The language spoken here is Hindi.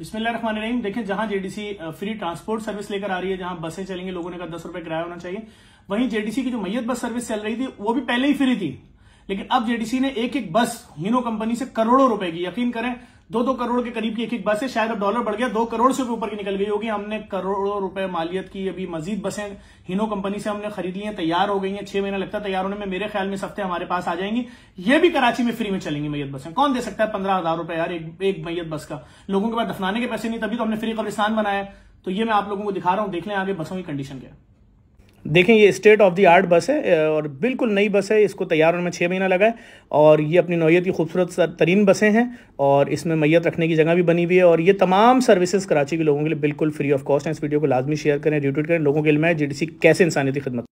बिस्मिल्लाहमान देखिए जहां जेडीसी फ्री ट्रांसपोर्ट सर्विस लेकर आ रही है जहां बसें चलेंगे लोगों ने कहा दस रुपए किराया होना चाहिए वहीं जेडीसी की जो मैयत बस सर्विस चल रही थी वो भी पहले ही फ्री थी लेकिन अब जेडीसी ने एक एक बस हीनो कंपनी से करोड़ों रुपए की यकीन करें दो दो करोड़ के करीब की एक एक बस है शायद अब डॉलर बढ़ गया दो करोड़ से ऊपर की निकल गई होगी हमने करोड़ों रुपए मालियत की अभी मजीद बसें हिनो कंपनी से हमने खरीद ली हैं तैयार हो गई हैं छह महीना लगता है तैयार होने में मेरे ख्याल में सफ्ते हमारे पास आ जाएंगी ये भी कराची में फ्री में चलेंगी मैयत बसें कौन दे सकता है पंद्रह हजार रुपये यार एक, एक मैयत बस का लोगों के पास दफनाने के पैसे नहीं तभी तो हमने फ्री कब्रिस्तान बनाया तो ये मैं आप लोगों को दिखा रहा हूं देख लें आगे बसों की कंडीशन क्या है देखें ये स्टेट ऑफ द आर्ट बस है और बिल्कुल नई बस है इसको तैयार होने में छः महीना लगा है और ये अपनी नौीयत की खूबसूरत तरीन बसें हैं और इसमें मैत रखने की जगह भी बनी हुई है और ये तमाम सर्विसेज कराची के लोगों के लिए बिल्कुल फ्री ऑफ कॉस्ट है इस वीडियो को लाजमी शेयर करें रिट्यूट करें लोगों के लिए मैं जी कैसे इंसानियती खदमत